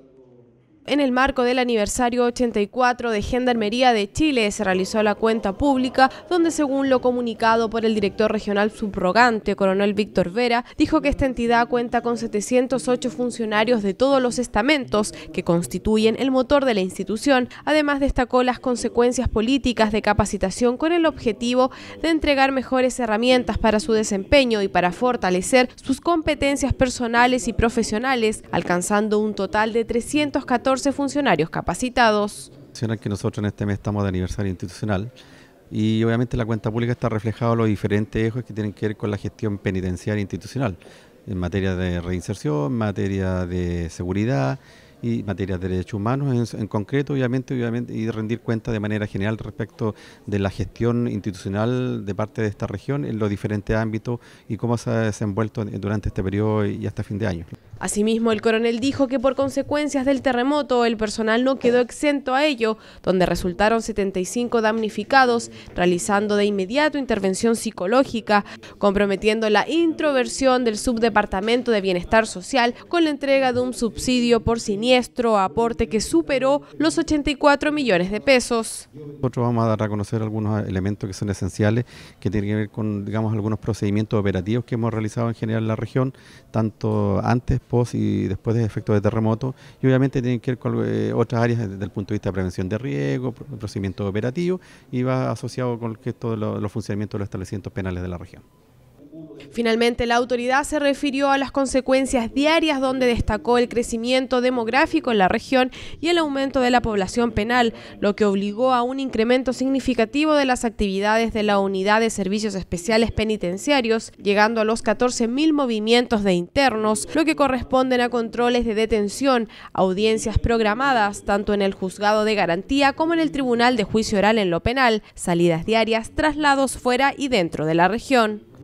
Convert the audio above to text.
ಸ್ವಲ್ಪ En el marco del aniversario 84 de Gendarmería de Chile se realizó la cuenta pública donde según lo comunicado por el director regional subrogante, coronel Víctor Vera, dijo que esta entidad cuenta con 708 funcionarios de todos los estamentos que constituyen el motor de la institución. Además destacó las consecuencias políticas de capacitación con el objetivo de entregar mejores herramientas para su desempeño y para fortalecer sus competencias personales y profesionales, alcanzando un total de 314 14 funcionarios capacitados. que nosotros en este mes estamos de aniversario institucional y obviamente la cuenta pública está reflejado los diferentes ejes que tienen que ver con la gestión penitenciaria institucional en materia de reinserción, en materia de seguridad, y materias de derechos humanos en, concreto, obviamente, obviamente, y rendir cuenta de manera general respecto de la gestión institucional de parte de esta región en los diferentes ámbitos y cómo se ha desenvuelto durante este periodo y hasta fin de año. Asimismo, el coronel dijo que por consecuencias del terremoto el personal no quedó exento a ello, donde resultaron 75 damnificados, realizando de inmediato intervención psicológica, comprometiendo la introversión del subdepartamento de Bienestar Social con la entrega de un subsidio por siniestro nuestro aporte que superó los 84 millones de pesos. Nosotros vamos a dar a conocer algunos elementos que son esenciales, que tienen que ver con, digamos, algunos procedimientos operativos que hemos realizado en general en la región, tanto antes, pos y después de efectos de terremoto, y obviamente tienen que ver con eh, otras áreas desde el punto de vista de prevención de riesgo, procedimientos operativos, y va asociado con los funcionamientos de los establecimientos penales de la región. Finalmente, la autoridad se refirió a las consecuencias diarias donde destacó el crecimiento demográfico en la región y el aumento de la población penal, lo que obligó a un incremento significativo de las actividades de la Unidad de Servicios Especiales Penitenciarios, llegando a los 14.000 movimientos de internos, lo que corresponden a controles de detención, audiencias programadas tanto en el juzgado de garantía como en el Tribunal de Juicio Oral en lo penal, salidas diarias, traslados fuera y dentro de la región.